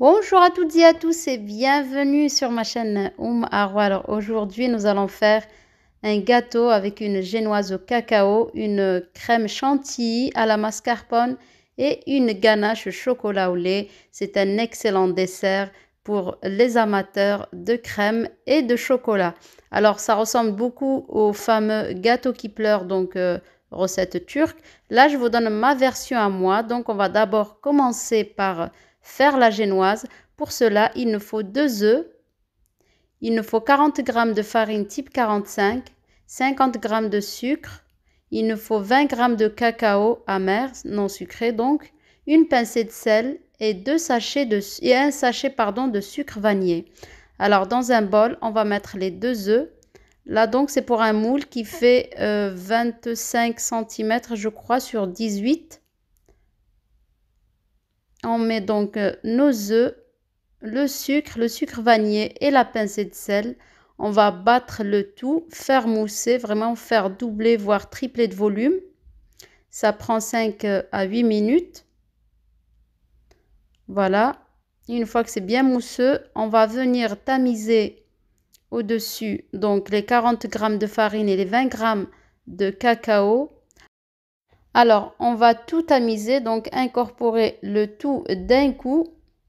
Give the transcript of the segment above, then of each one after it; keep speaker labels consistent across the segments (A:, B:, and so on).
A: Bonjour à toutes et à tous et bienvenue sur ma chaîne Oum Arwa. Alors aujourd'hui, nous allons faire un gâteau avec une génoise au cacao, une crème chantilly à la mascarpone et une ganache chocolat au lait. C'est un excellent dessert pour les amateurs de crème et de chocolat. Alors ça ressemble beaucoup au fameux gâteau qui pleure, donc euh, recette turque. Là, je vous donne ma version à moi. Donc on va d'abord commencer par faire la génoise. Pour cela, il nous faut deux œufs, il nous faut 40 g de farine type 45, 50 g de sucre, il nous faut 20 g de cacao amer, non sucré donc, une pincée de sel et, deux sachets de, un sachet pardon, de sucre vanillé. Alors dans un bol, on va mettre les deux œufs. Là donc c'est pour un moule qui fait 25 euh, cm je crois sur 18 on met donc euh, nos œufs, le sucre, le sucre vanillé et la pincée de sel. On va battre le tout, faire mousser, vraiment faire doubler, voire tripler de volume. Ça prend 5 euh, à 8 minutes. Voilà. Une fois que c'est bien mousseux, on va venir tamiser au-dessus donc les 40 g de farine et les 20 g de cacao alors, on va tout amiser, donc incorporer le tout d'un coup.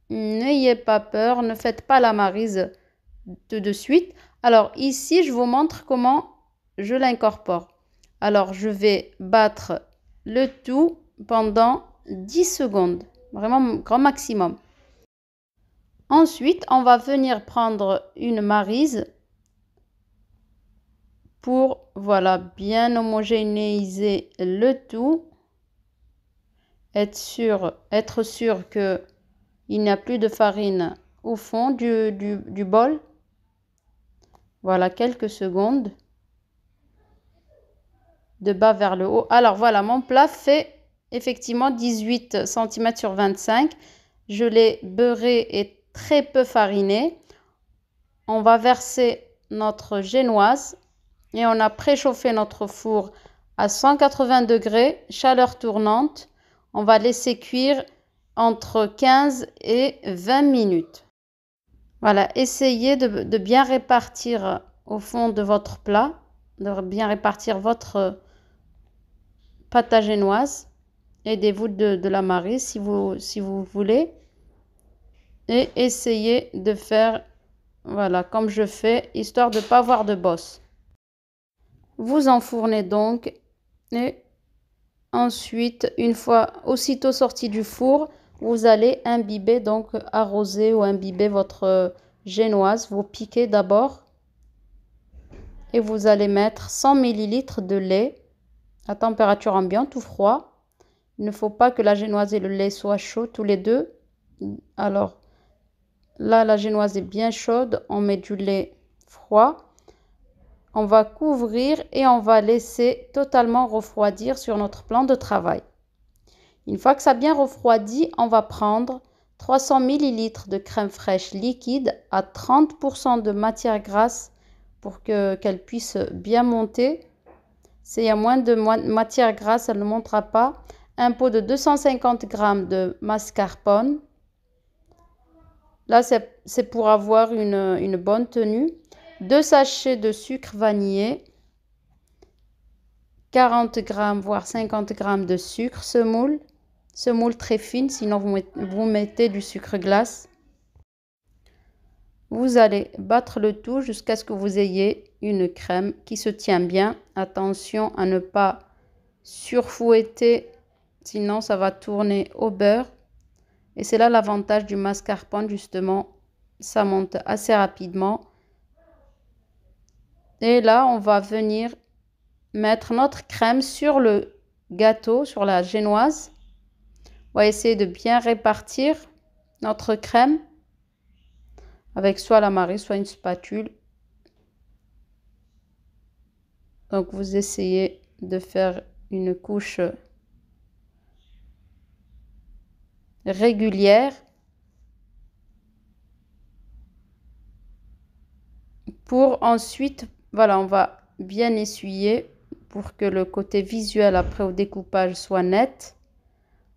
A: N'ayez pas peur, ne faites pas la marise tout de suite. Alors ici, je vous montre comment je l'incorpore. Alors, je vais battre le tout pendant 10 secondes, vraiment grand maximum. Ensuite, on va venir prendre une marise pour voilà bien homogénéiser le tout être sûr être sûr que il n'y a plus de farine au fond du, du bol voilà quelques secondes de bas vers le haut alors voilà mon plat fait effectivement 18 cm sur 25 je l'ai beurré et très peu fariné on va verser notre génoise et on a préchauffé notre four à 180 degrés, chaleur tournante. On va laisser cuire entre 15 et 20 minutes. Voilà, essayez de, bien répartir euh, au fond de votre plat, de bien répartir votre euh, pâte à génoise. Aidez-vous de, de, la marée si vous, si vous voulez. Et essayez de faire, voilà, comme je fais, histoire de ne pas avoir de bosse. Vous enfournez donc et ensuite, une fois aussitôt sorti du four, vous allez imbiber, donc arroser ou imbiber votre génoise. Vous piquez d'abord et vous allez mettre 100 ml de lait à température ambiante ou froid. Il ne faut pas que la génoise et le lait soient chauds tous les deux. Alors là, la génoise est bien chaude, on met du lait froid on va couvrir et on va laisser totalement refroidir sur notre plan de travail. Une fois que ça a bien refroidi, on va prendre 300 ml de crème fraîche liquide à 30% de matière grasse pour qu'elle puisse bien monter. S'il y a moins de matière grasse, elle ne montera pas. Un pot de 250 g de mascarpone. Là, c'est pour avoir une bonne tenue. 2 sachets de sucre vanillé, 40 g voire 50 g de sucre semoule, semoule très fine, sinon vous mettez, vous mettez du sucre glace. Vous allez battre le tout jusqu'à ce que vous ayez une crème qui se tient bien. Attention à ne pas surfouetter, sinon ça va tourner au beurre. Et c'est là l'avantage du mascarpone, justement, ça monte assez rapidement et là, on va venir mettre notre crème sur le gâteau, sur la génoise. On va essayer de bien répartir notre crème avec soit la marée, soit une spatule. Donc vous essayez de faire une couche régulière pour ensuite voilà, on va bien essuyer pour que le côté visuel après au découpage soit net.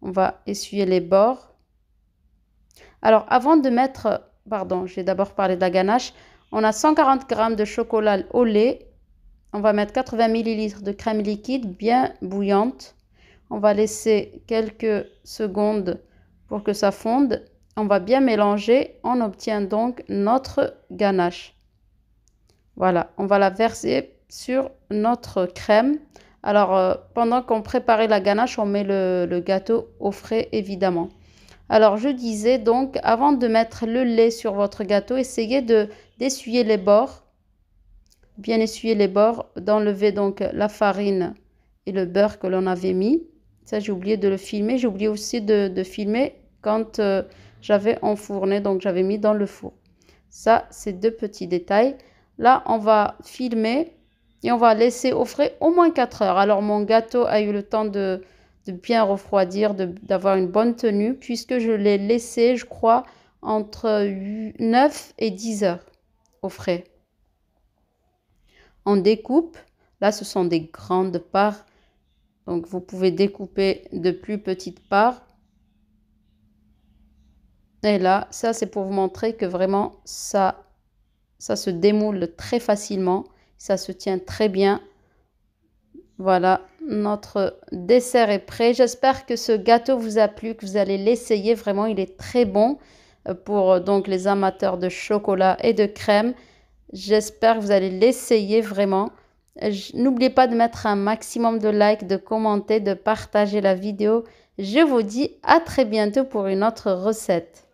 A: On va essuyer les bords. Alors avant de mettre, pardon, j'ai d'abord parlé de la ganache. On a 140 g de chocolat au lait. On va mettre 80 ml de crème liquide bien bouillante. On va laisser quelques secondes pour que ça fonde. On va bien mélanger. On obtient donc notre ganache. Voilà, on va la verser sur notre crème. Alors, euh, pendant qu'on préparait la ganache, on met le, gâteau au frais, évidemment. Alors, je disais donc, avant de mettre le lait sur votre gâteau, essayez d'essuyer les bords. Bien essuyer les bords, d'enlever donc la farine et le beurre que l'on avait mis. Ça, j'ai oublié de le filmer. J'ai oublié aussi de, filmer quand euh, j'avais enfourné, donc j'avais mis dans le four. Ça, c'est deux petits détails. Là, on va filmer et on va laisser au frais au moins 4 heures. Alors, mon gâteau a eu le temps de, bien refroidir, d'avoir une bonne tenue, puisque je l'ai laissé, je crois, entre 9 et 10 heures au frais. On découpe. Là, ce sont des grandes parts. Donc, vous pouvez découper de plus petites parts. Et là, ça, c'est pour vous montrer que vraiment, ça ça se démoule très facilement. Ça se tient très bien. Voilà, notre dessert est prêt. J'espère que ce gâteau vous a plu, que vous allez l'essayer. Vraiment, il est très bon euh, pour euh, donc les amateurs de chocolat et de crème. J'espère que vous allez l'essayer vraiment. N'oubliez pas de mettre un maximum de likes, de commenter, de partager la vidéo. Je vous dis à très bientôt pour une autre recette.